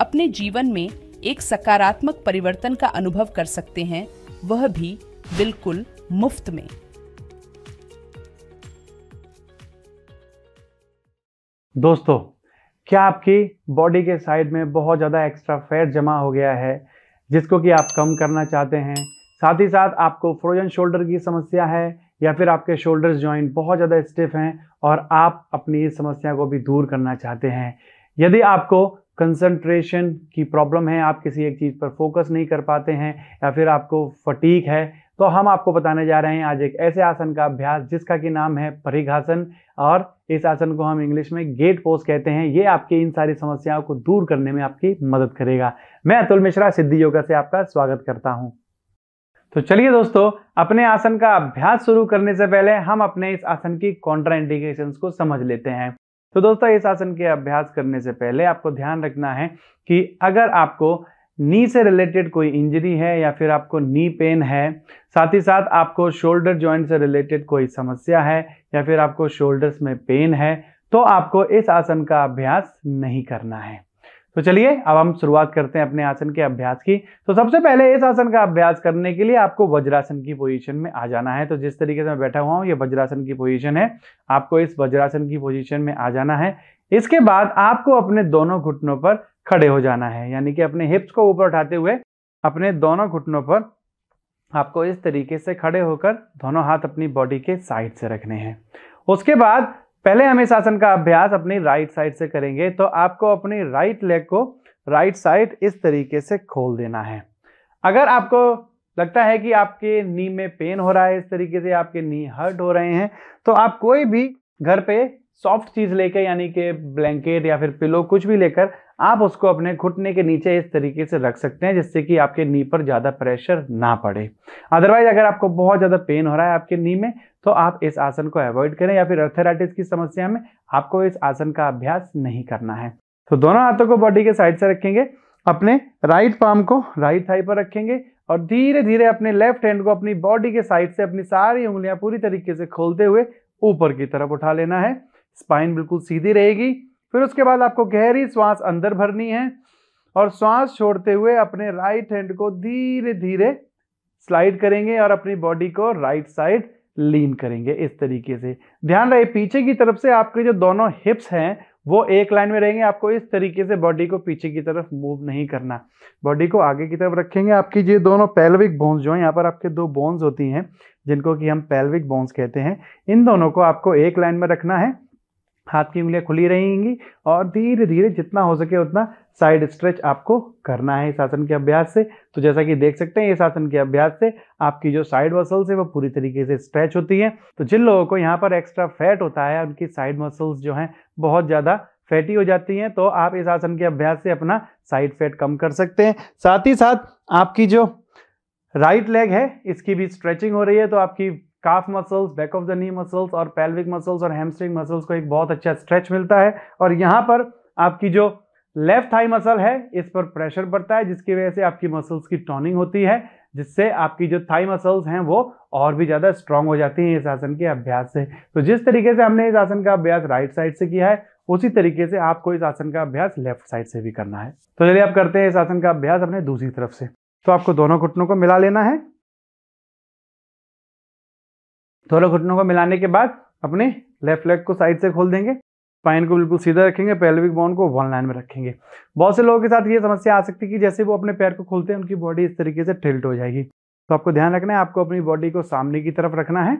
अपने जीवन में एक सकारात्मक परिवर्तन का अनुभव कर सकते हैं वह भी बिल्कुल मुफ्त में दोस्तों क्या आपकी बॉडी के साइड में बहुत ज़्यादा एक्स्ट्रा फैट जमा हो गया है जिसको कि आप कम करना चाहते हैं साथ ही साथ आपको फ्रोजन शोल्डर की समस्या है या फिर आपके शोल्डर ज्वाइंट बहुत ज़्यादा स्टिफ हैं और आप अपनी इस समस्या को भी दूर करना चाहते हैं यदि आपको कंसंट्रेशन की प्रॉब्लम है आप किसी एक चीज़ पर फोकस नहीं कर पाते हैं या फिर आपको फटीक है तो हम आपको बताने जा रहे हैं आज एक ऐसे आसन का अभ्यास जिसका कि नाम है परिघासन और इस आसन को हम इंग्लिश में गेट पोज कहते हैं ये आपकी इन सारी समस्याओं को दूर करने में आपकी मदद करेगा मैं अतुल मिश्रा सिद्धि योगा से आपका स्वागत करता हूँ तो चलिए दोस्तों अपने आसन का अभ्यास शुरू करने से पहले हम अपने इस आसन की कॉन्ट्राइंडिकेशन को समझ लेते हैं तो दोस्तों इस आसन के अभ्यास करने से पहले आपको ध्यान रखना है कि अगर आपको नी से रिलेटेड कोई इंजरी है या फिर आपको नी पेन है साथ ही साथ आपको शोल्डर जॉइंट से रिलेटेड कोई समस्या है या फिर आपको शोल्डर्स में पेन है तो आपको इस आसन का अभ्यास नहीं करना है तो चलिए अब हम शुरुआत करते हैं अपने आसन के अभ्यास की तो सबसे पहले इस आसन का अभ्यास करने के लिए आपको वज्रासन की पोजीशन में आ जाना है तो जिस तरीके से मैं बैठा हुआ हूँ ये वज्रासन की पोजीशन है आपको इस वज्रासन की पोजीशन में आ जाना है इसके बाद आपको अपने दोनों घुटनों पर खड़े हो जाना है यानी कि अपने हिप्स को ऊपर उठाते हुए अपने दोनों घुटनों पर आपको इस तरीके से खड़े होकर दोनों हाथ अपनी बॉडी के साइड से रखने हैं उसके बाद पहले इस आसन का अभ्यास अपनी राइट साइड से करेंगे तो आपको अपनी राइट लेग को राइट साइड इस तरीके से खोल देना है अगर आपको लगता है कि आपके नी में पेन हो रहा है इस तरीके से आपके नी हर्ट हो रहे हैं तो आप कोई भी घर पे सॉफ्ट चीज लेकर यानी कि ब्लैंकेट या फिर पिलो कुछ भी लेकर आप उसको अपने घुटने के नीचे इस तरीके से रख सकते हैं जिससे कि आपके नी पर ज़्यादा प्रेशर ना पड़े अदरवाइज अगर आपको बहुत ज़्यादा पेन हो रहा है आपके नी में तो आप इस आसन को अवॉइड करें या फिर अर्थराइटिस की समस्या में आपको इस आसन का अभ्यास नहीं करना है तो दोनों हाथों को बॉडी के साइड से रखेंगे अपने राइट पार्म को राइट थाई पर रखेंगे और धीरे धीरे अपने लेफ्ट हैंड को अपनी बॉडी के साइड से अपनी सारी उंगलियां पूरी तरीके से खोलते हुए ऊपर की तरफ उठा लेना है स्पाइन बिल्कुल सीधी रहेगी फिर उसके बाद आपको गहरी श्वास अंदर भरनी है और श्वास छोड़ते हुए अपने राइट हैंड को धीरे धीरे स्लाइड करेंगे और अपनी बॉडी को राइट साइड लीन करेंगे इस तरीके से ध्यान रहे पीछे की तरफ से आपके जो दोनों हिप्स हैं वो एक लाइन में रहेंगे आपको इस तरीके से बॉडी को पीछे की तरफ मूव नहीं करना बॉडी को आगे की तरफ रखेंगे आपकी ये दोनों पेल्विक बोन्स जो हैं यहाँ पर आपके दो बोन्स होती हैं जिनको कि हम पेल्विक बोन्स कहते हैं इन दोनों को आपको एक लाइन में रखना है हाथ की उंगलियां खुली रहेंगी और धीरे धीरे जितना हो सके उतना साइड स्ट्रेच आपको करना है इस आसन के अभ्यास से तो जैसा कि देख सकते हैं इस आसन के अभ्यास से आपकी जो साइड मसल्स है वो पूरी तरीके से स्ट्रेच होती है तो जिन लोगों को यहाँ पर एक्स्ट्रा फैट होता है उनकी साइड मसल्स जो हैं बहुत ज़्यादा फैटी हो जाती हैं तो आप इस आसन के अभ्यास से अपना साइड फैट कम कर सकते हैं साथ ही साथ आपकी जो राइट लेग है इसकी भी स्ट्रेचिंग हो रही है तो आपकी calf muscles back of the knee muscles और पेल्विक मसल्स और हेमस्ट्रिंग मसल्स को एक बहुत अच्छा स्ट्रेच मिलता है और यहाँ पर आपकी जो लेफ्ट हाई मसल है इस पर प्रेशर पड़ता है जिसकी वजह से आपकी मसल्स की टोनिंग होती है जिससे आपकी जो थाई मसल्स हैं वो और भी ज़्यादा स्ट्रांग हो जाती हैं इस आसन के अभ्यास से तो जिस तरीके से हमने इस आसन का अभ्यास राइट साइड से किया है उसी तरीके से आपको इस आसन का अभ्यास लेफ्ट साइड से भी करना है तो चलिए आप करते हैं इस आसन का अभ्यास अपने दूसरी तरफ से तो आपको दोनों घुटनों को मिला लेना है दोनों घुटनों को मिलाने के बाद अपने लेफ्ट लेग को साइड से खोल देंगे स्पाइन को बिल्कुल सीधा रखेंगे पेल्विक बोन को वन लाइन में रखेंगे बहुत से लोगों के साथ ये समस्या आ सकती है कि जैसे वो अपने पैर को खोलते हैं उनकी बॉडी इस तरीके से टिल्ट हो जाएगी तो आपको ध्यान रखना है आपको अपनी बॉडी को सामने की तरफ रखना है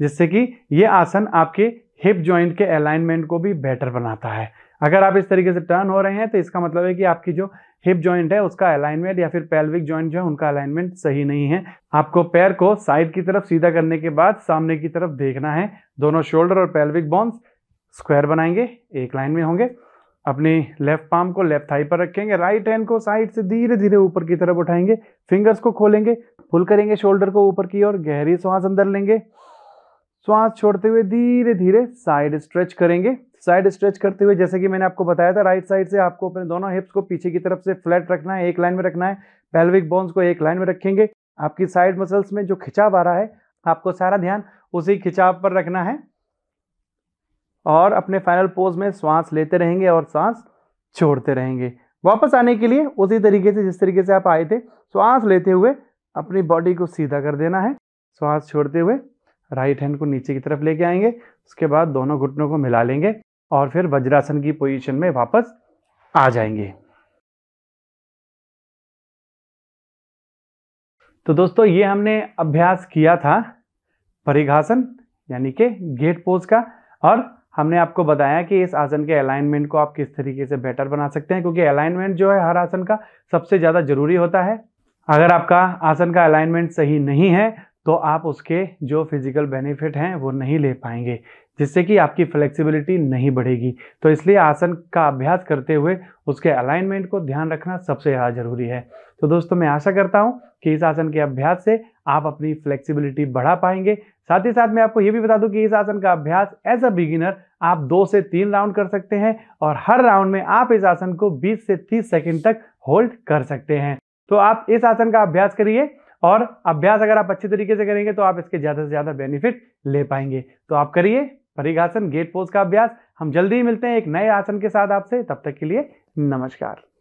जिससे कि ये आसन आपके हिप जॉइंट के अलाइनमेंट को भी बेटर बनाता है अगर आप इस तरीके से टर्न हो रहे हैं तो इसका मतलब है कि आपकी जो हिप ज्वाइंट है उसका अलाइनमेंट या फिर पेल्विक ज्वाइंट जो है उनका अलाइनमेंट सही नहीं है आपको पैर को साइड की तरफ सीधा करने के बाद सामने की तरफ देखना है दोनों शोल्डर और पेल्विक बोन्स स्क्वायर बनाएंगे एक लाइन में होंगे अपनी लेफ्ट पाम को लेफ्ट थाई पर रखेंगे राइट हैंड को साइड से धीरे धीरे ऊपर की तरफ उठाएंगे फिंगर्स को खोलेंगे पुल करेंगे शोल्डर को ऊपर की ओर गहरी सांस अंदर लेंगे श्वास छोड़ते हुए धीरे धीरे साइड स्ट्रेच करेंगे साइड स्ट्रेच करते हुए जैसे कि मैंने आपको बताया था राइट साइड से आपको अपने दोनों हिप्स को पीछे की तरफ से फ्लैट रखना है एक लाइन में रखना है पेल्विक बोन्स को एक लाइन में रखेंगे आपकी साइड मसल्स में जो खिंचाव आ रहा है आपको सारा ध्यान उसी खिंचाव पर रखना है और अपने फाइनल पोज में श्वास लेते रहेंगे और श्वास छोड़ते रहेंगे वापस आने के लिए उसी तरीके से जिस तरीके से आप आए थे श्वास लेते हुए अपनी बॉडी को सीधा कर देना है श्वास छोड़ते हुए राइट हैंड को नीचे की तरफ लेके आएंगे उसके बाद दोनों घुटनों को मिला लेंगे और फिर वज्रासन की पोजीशन में वापस आ जाएंगे तो दोस्तों ये हमने अभ्यास किया था परिघासन यानी के गेट पोज का और हमने आपको बताया कि इस आसन के अलाइनमेंट को आप किस तरीके से बेटर बना सकते हैं क्योंकि अलाइनमेंट जो है हर आसन का सबसे ज़्यादा जरूरी होता है अगर आपका आसन का अलाइनमेंट सही नहीं है तो आप उसके जो फिज़िकल बेनिफिट हैं वो नहीं ले पाएंगे जिससे कि आपकी फ्लेक्सिबिलिटी नहीं बढ़ेगी तो इसलिए आसन का अभ्यास करते हुए उसके अलाइनमेंट को ध्यान रखना सबसे ज़्यादा ज़रूरी है तो दोस्तों मैं आशा करता हूँ कि इस आसन के अभ्यास से आप अपनी फ्लेक्सिबिलिटी बढ़ा पाएंगे साथ ही साथ मैं आपको ये भी बता दूं कि इस आसन का अभ्यास एज अ बिगिनर आप दो से तीन राउंड कर सकते हैं और हर राउंड में आप इस आसन को 20 से 30 सेकंड तक होल्ड कर सकते हैं तो आप इस आसन का अभ्यास करिए और अभ्यास अगर आप अच्छे तरीके से करेंगे तो आप इसके ज़्यादा से ज़्यादा बेनिफिट ले पाएंगे तो आप करिए परिघासन गेट पोज का अभ्यास हम जल्दी ही मिलते हैं एक नए आसन के साथ आपसे तब तक के लिए नमस्कार